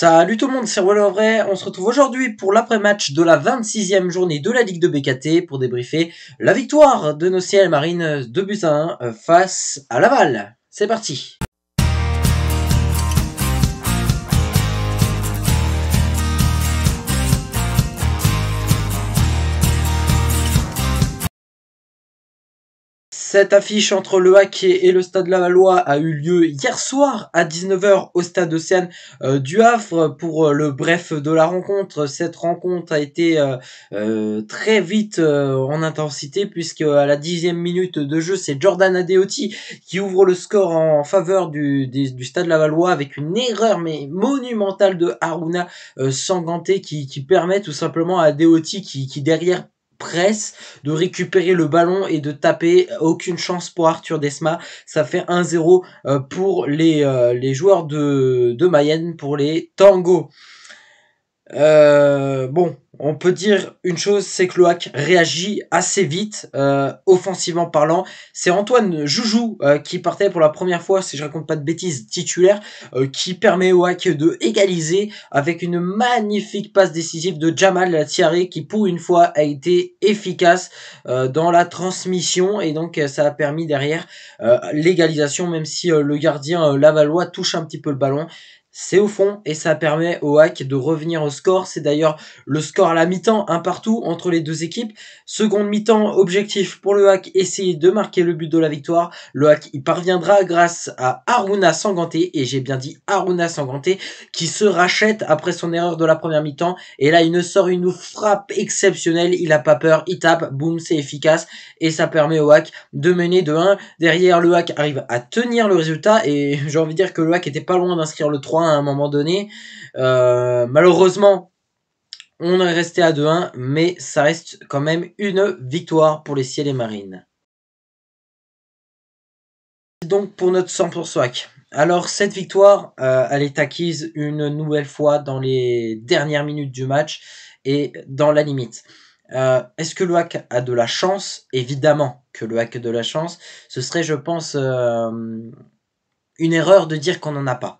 Salut tout le monde, c'est Roland Vrai. On se retrouve aujourd'hui pour l'après-match de la 26e journée de la Ligue de BKT pour débriefer la victoire de nos ciels marines de Butin euh, face à Laval. C'est parti Cette affiche entre le hockey et le stade Lavallois a eu lieu hier soir à 19h au stade Océane euh, du Havre pour euh, le bref de la rencontre. Cette rencontre a été euh, très vite en intensité puisque à la dixième minute de jeu, c'est Jordan Adeoti qui ouvre le score en, faveur du, du, stade Lavallois avec une erreur mais monumentale de Haruna Sanganté qui, qui, permet tout simplement à Adeoti qui, qui derrière presse, de récupérer le ballon et de taper. Euh, aucune chance pour Arthur Desma. Ça fait 1-0 euh, pour les, euh, les joueurs de, Mayenne, pour les Tango. bon, on peut dire une chose, c'est que l'OAC réagit assez vite, euh, offensivement parlant. C'est Antoine Joujou euh, qui partait pour la première fois, si je raconte pas de bêtises, titulaire, euh, qui permet au hack de égaliser avec une magnifique passe décisive de Jamal Tiare qui pour une fois a été efficace dans la transmission et donc ça a permis derrière l'égalisation, même si le gardien Lavallois touche un petit peu le ballon c'est au fond et ça permet au hack de revenir au score. C'est d'ailleurs le score à la mi-temps, un partout entre les deux équipes. Seconde mi-temps, objectif pour le hack, essayer de marquer le but de la victoire. Le hack y parviendra grâce à Aruna Sanganté, et j'ai bien dit Aruna Sanganté, qui se rachète après son erreur de la première mi-temps. Et là, il ne sort une frappe exceptionnelle, il a pas peur, il tape, boum, c'est efficace, et ça permet au hack de mener de 1. Derrière, le hack arrive à tenir le résultat, et j'ai envie de dire que le hack était pas loin d'inscrire le 3 à un moment donné. Euh, malheureusement, on est resté à 2-1, mais ça reste quand même une victoire pour les ciels et marines. Donc pour notre 100 pour Alors cette victoire, euh, elle est acquise une nouvelle fois dans les dernières minutes du match et dans la limite. Euh, est-ce que le hack a de la chance Évidemment que le hack a de la chance. Ce serait, je pense, une erreur de dire qu'on n'en a pas.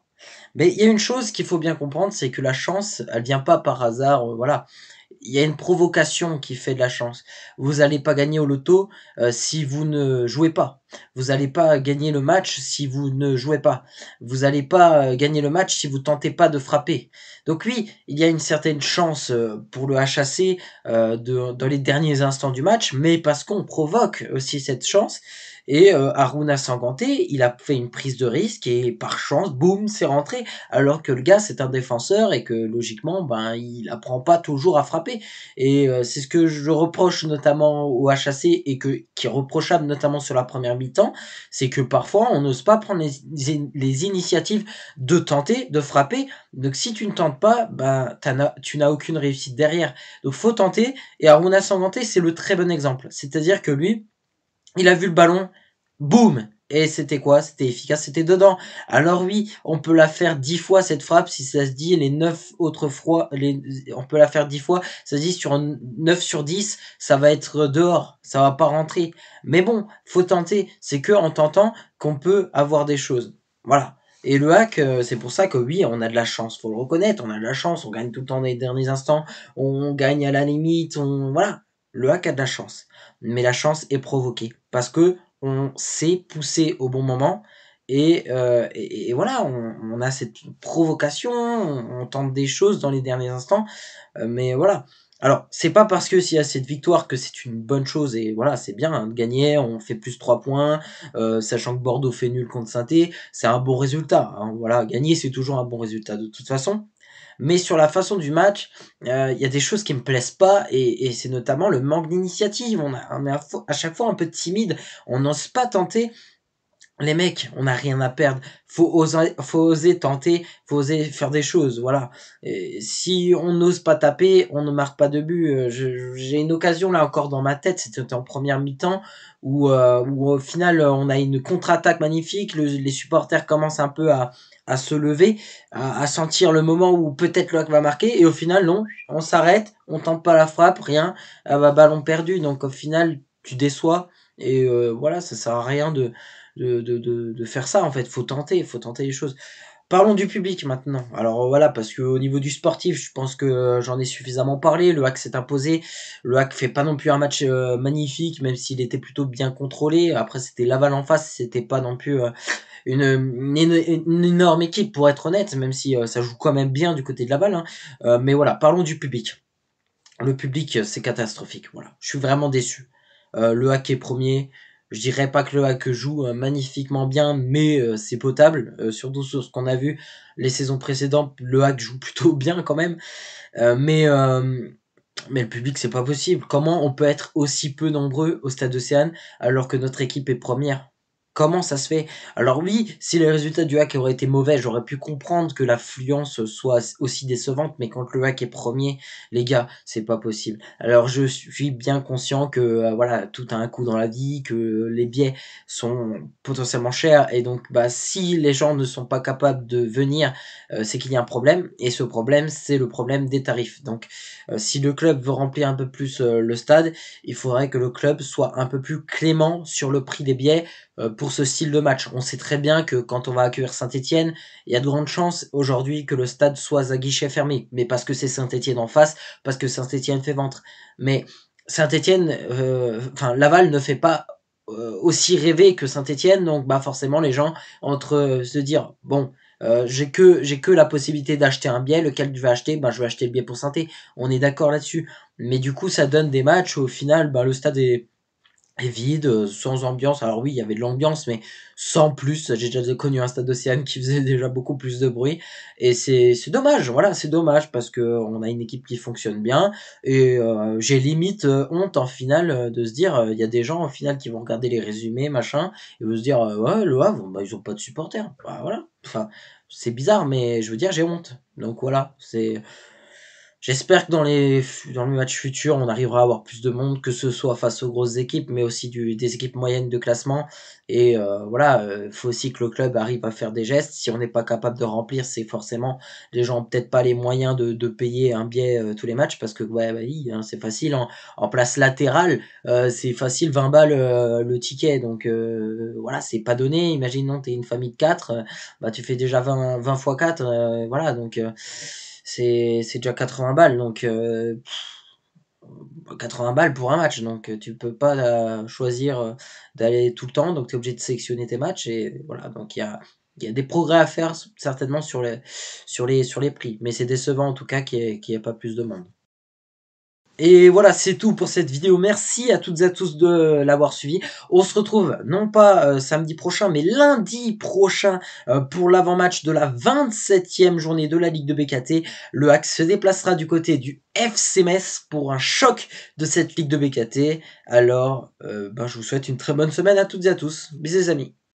Mais il y a une chose qu'il faut bien comprendre, c'est que la chance, elle vient pas par hasard, euh, voilà. Il y a une provocation qui fait de la chance. Vous n'allez pas gagner au loto euh, si vous ne jouez pas. Vous n'allez pas gagner le match si vous ne jouez pas. Vous n'allez pas euh, gagner le match si vous tentez pas de frapper. Donc oui, il y a une certaine chance pour le HAC dans les derniers instants du match, mais parce qu'on provoque aussi cette chance. Et euh, Aruna Sanganté, il a fait une prise de risque et par chance, boum, c'est rentré. Alors que le gars, c'est un défenseur et que logiquement, ben, il apprend pas toujours à frapper. Et euh, c'est ce que je reproche notamment au HAC et que, qui est reprochable notamment sur la première mi-temps, c'est que parfois, on n'ose pas prendre les, initiatives de tenter, de frapper. Donc si tu ne tentes pas, ben, tu n'as aucune réussite derrière. Donc faut tenter. Et Aruna Sanganté, c'est le très bon exemple. C'est-à-dire que lui, il a vu le ballon, boum et c'était quoi C'était efficace, c'était dedans. Alors oui, on peut la faire dix fois cette frappe si ça se dit, les neuf autres fois, on peut la faire dix fois, ça se dit sur neuf sur dix, ça va être dehors, ça va pas rentrer. Mais bon, faut tenter, c'est que en tentant qu'on peut avoir des choses. Voilà. Et le hack, euh, c'est pour ça que oui, on a de la chance, faut le reconnaître, on a de la chance, on gagne tout le temps les derniers instants, on gagne à la limite, on voilà, le hack a de la chance, mais la chance est provoquée parce que on s'est poussé au bon moment et, euh, voilà, on, a cette provocation, on, tente des choses dans les derniers instants, euh, mais voilà. Alors, c'est pas parce que s'il y a cette victoire que c'est une bonne chose et voilà, c'est bien hein, de gagner, on fait plus 3 points, euh, sachant que Bordeaux fait nul contre saint c'est un bon résultat. Hein, voilà, gagner c'est toujours un bon résultat de toute façon, mais sur la façon du match, euh, il y a des choses qui me plaisent pas et, c'est notamment le manque d'initiative. On, on est à chaque fois un peu timide, on n'ose pas tenter les mecs, on n'a rien à perdre. Faut oser, faut oser tenter, faut oser faire des choses. Voilà. si on n'ose pas taper, on ne marque pas de but. Euh, j'ai une occasion là encore dans ma tête. C'était en première mi-temps où, euh, au final on a une contre-attaque magnifique. les supporters commencent un peu à, se lever, à, sentir le moment où peut-être l'oc va marquer. Et au final, non, on s'arrête, on tente pas la frappe, rien. Euh, bah, ballon perdu. Donc au final, tu déçois. Et voilà, ça sert à rien de de, faire ça en fait. Faut tenter, faut tenter les choses. Parlons du public maintenant. Alors voilà, parce que au niveau du sportif, je pense que euh, j'en ai suffisamment parlé. Le hack s'est imposé. Le hack fait pas non plus un match euh, magnifique, même s'il était plutôt bien contrôlé. Après, c'était Laval en face, c'était pas non plus euh, une, énorme équipe pour être honnête, même si ça joue quand même bien du côté de Laval. Hein. mais voilà, parlons du public. Le public, c'est catastrophique. Voilà, je suis vraiment déçu. le hack est premier je dirais pas que le hack joue euh, magnifiquement bien, mais euh, c'est potable. Euh, surtout sur ce qu'on a vu les saisons précédentes, le hack joue plutôt bien quand même. mais mais le public, c'est pas possible. Comment on peut être aussi peu nombreux au stade Océane alors que notre équipe est première Comment ça se fait Alors oui, si les résultats du hack auraient été mauvais, j'aurais pu comprendre que l'affluence soit aussi décevante, mais quand le hack est premier, les gars, c'est pas possible. Alors je suis bien conscient que euh, voilà, tout a un coup dans la vie, que les biais sont potentiellement chers, et donc bah si les gens ne sont pas capables de venir, euh, c'est qu'il y a un problème, et ce problème, c'est le problème des tarifs. Donc euh, si le club veut remplir un peu plus le stade, il faudrait que le club soit un peu plus clément sur le prix des billets pour ce style de match. On sait très bien que quand on va accueillir Saint-Etienne, il y a de grandes chances aujourd'hui que le stade soit à guichet fermé, mais parce que c'est saint étienne en face, parce que Saint-Etienne fait ventre. Mais Saint-Etienne, euh, enfin Laval ne fait pas euh, aussi rêver que Saint-Etienne, donc bah forcément les gens entre euh, se dire bon. j'ai que j'ai que la possibilité d'acheter un biais, lequel tu vais acheter bah, je vais acheter le biais pour saint on est d'accord là-dessus mais du coup ça donne des matchs au final bah, le stade est vide, euh, sans ambiance. Alors oui, il y avait de l'ambiance, mais sans plus. J'ai déjà connu un stade Océane qui faisait déjà beaucoup plus de bruit. Et c'est dommage, voilà, c'est dommage parce que on a une équipe qui fonctionne bien. Et euh, j'ai limite euh, honte en finale de se dire, il y a des gens en finale qui vont regarder les résumés, machin, et vont se dire, ouais, le bah, ils ont pas de supporters. Bah, voilà. Enfin, c'est bizarre, mais je veux dire, j'ai honte. Donc voilà, c'est J'espère que dans les, dans les matchs futurs, on arrivera à avoir plus de monde, que ce soit face aux grosses équipes, mais aussi du, des équipes moyennes de classement. Et euh, voilà, il euh, faut aussi que le club arrive à faire des gestes. Si on n'est pas capable de remplir, c'est forcément les gens peut-être pas les moyens de, payer un billet euh, tous les matchs, parce que ouais, bah, oui, hein, c'est facile hein. en, place latérale, c'est facile 20 balles le ticket. Donc voilà, c'est pas donné. Imaginons t'es une famille de 4, bah tu fais déjà 20 20 fois 4, voilà donc c'est déjà 80 balles, donc 80 euh, balles pour un match, donc euh, tu peux pas euh, choisir d'aller tout le temps, donc tu es obligé de sélectionner tes matchs, et voilà, donc il y a, des progrès à faire certainement sur les, sur les, sur les prix, mais c'est décevant en tout cas qu'il n'y ait pas plus de monde. Et voilà, c'est tout pour cette vidéo. Merci à toutes et à tous de l'avoir suivi. On se retrouve non pas euh, samedi prochain, mais lundi prochain euh, pour l'avant-match de la 27e journée de la Ligue de BKT. Le Hack se déplacera du côté du FC pour un choc de cette Ligue de BKT. Alors, euh, ben, je vous souhaite une très bonne semaine à toutes et à tous. Bisous les amis.